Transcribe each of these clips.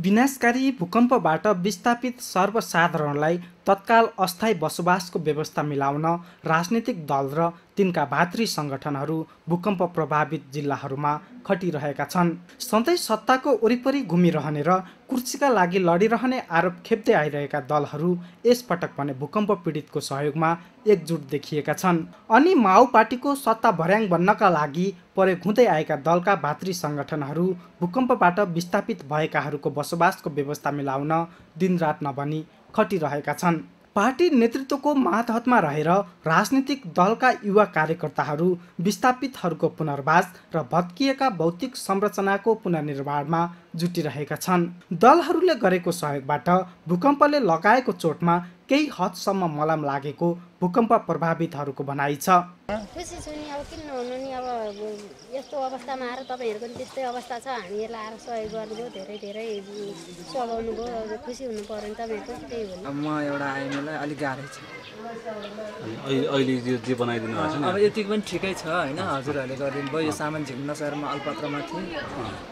विनाशकारी भूकम्पबाट विस्थापित सर्वसाधारणलाई तत्काल अस्थायी बसोबासको व्यवस्था मिलाउन राजनीतिक दल र तिनका भातृ सङ्गठनहरू भूकम्प प्रभावित जिल्लाहरूमा खटिरहेका छन् सधैँ सत्ताको वरिपरि घुमिरहने र कुर्सीका लागि लडिरहने आरोप खेप्दै आइरहेका दलहरू यसपटक भने भूकम्प पीडितको सहयोगमा एकजुट देखिएका छन् अनि माओ पार्टीको सत्ता भर्याङ बन्नका लागि प्रयोग हुँदै आएका दलका भातृ सङ्गठनहरू भूकम्पबाट विस्थापित भएकाहरूको बसोबासको व्यवस्था मिलाउन दिनरात नभनी खटिरहेका छन् पार्टी नेतृत्वको मातहतमा रहेर राजनीतिक दलका युवा कार्यकर्ताहरू विस्थापितहरूको पुनर्वास र भत्किएका भौतिक संरचनाको पुनर्निर्माणमा जुटिरहेका छन् दलहरूले गरेको सहयोगबाट भूकम्पले लगाएको चोटमा केही हदसम्म मलम लागेको भूकम्प प्रभावितहरूको भनाइ छ खुसी छु नि अब किन हुनु नि अब यस्तो अवस्थामा आएर तपाईँहरूको पनि त्यस्तै अवस्था छ हामीहरूलाई आएर सहयोग गर्नुभयो धेरै धेरै सघाउनु भयो खुसी हुनु पऱ्यो नि तपाईँहरूको त्यही हो म एउटा आइएमएलाई अलिक गाह्रै छ अहिले यो जे बनाइदिनु भएको छ अब यतिको पनि ठिकै छ होइन हजुरहरूले गरिदिनु भयो यो सामान झिक्न नसकेर म अल्पत्रमा थिएँ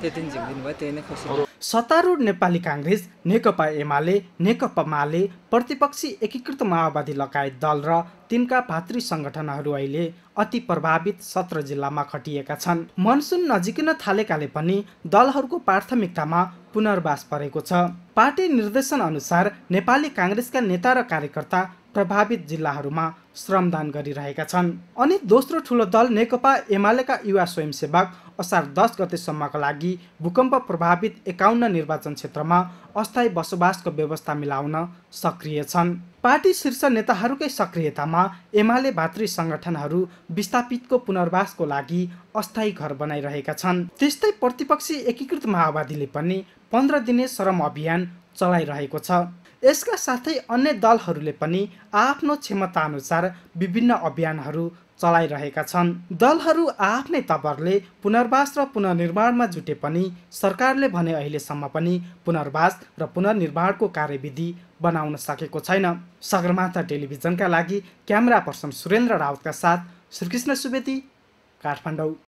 त्यति झिक्दिनु भयो त्यही नै खुसी सत्तारूढ नेपाली काङ्ग्रेस नेकपा एमाले नेकपा माले प्रतिपक्षी एकीकृत माओवादी लगायत दल र तिनका भातृ सङ्गठनहरू अहिले अति प्रभावित सत्र जिल्लामा खटिएका छन् मनसुन नजिकिन थालेकाले पनि दलहरूको प्राथमिकतामा पुनर्वास परेको छ पार्टी निर्देशन अनुसार नेपाली काङ्ग्रेसका नेता र कार्यकर्ता प्रभावित जिल्लाहरूमा श्रमदान गरिरहेका छन् अनि दोस्रो ठुलो दल नेकपा एमालेका युवा स्वयंसेवक असार दस गतेसम्मका लागि भूकम्प प्रभावित एकाउन्न निर्वाचन क्षेत्रमा अस्थायी बसोबासको व्यवस्था मिलाउन सक्रिय छन् पार्टी शीर्ष नेताहरूकै सक्रियतामा एमाले भातृ सङ्गठनहरू विस्थापितको पुनर्वासको लागि अस्थायी घर बनाइरहेका छन् त्यस्तै प्रतिपक्षी एकीकृत माओवादीले पनि पन्ध्र दिने श्रम अभियान चलाइरहेको छ यसका साथै अन्य दलहरूले पनि आफ्नो क्षमताअनुसार विभिन्न अभियानहरू चलाइरहेका छन् दलहरू आफ्नै तबरले पुनर्वास र पुनर्निर्माणमा जुटे पनि सरकारले भने अहिलेसम्म पनि पुनर्वास र पुनर्निर्माणको कार्यविधि बनाउन सकेको छैन सगरमाथा टेलिभिजनका लागि क्यामेरा पर्सन सुरेन्द्र रावतका साथ श्रीकृष्ण सुवेदी काठमाडौँ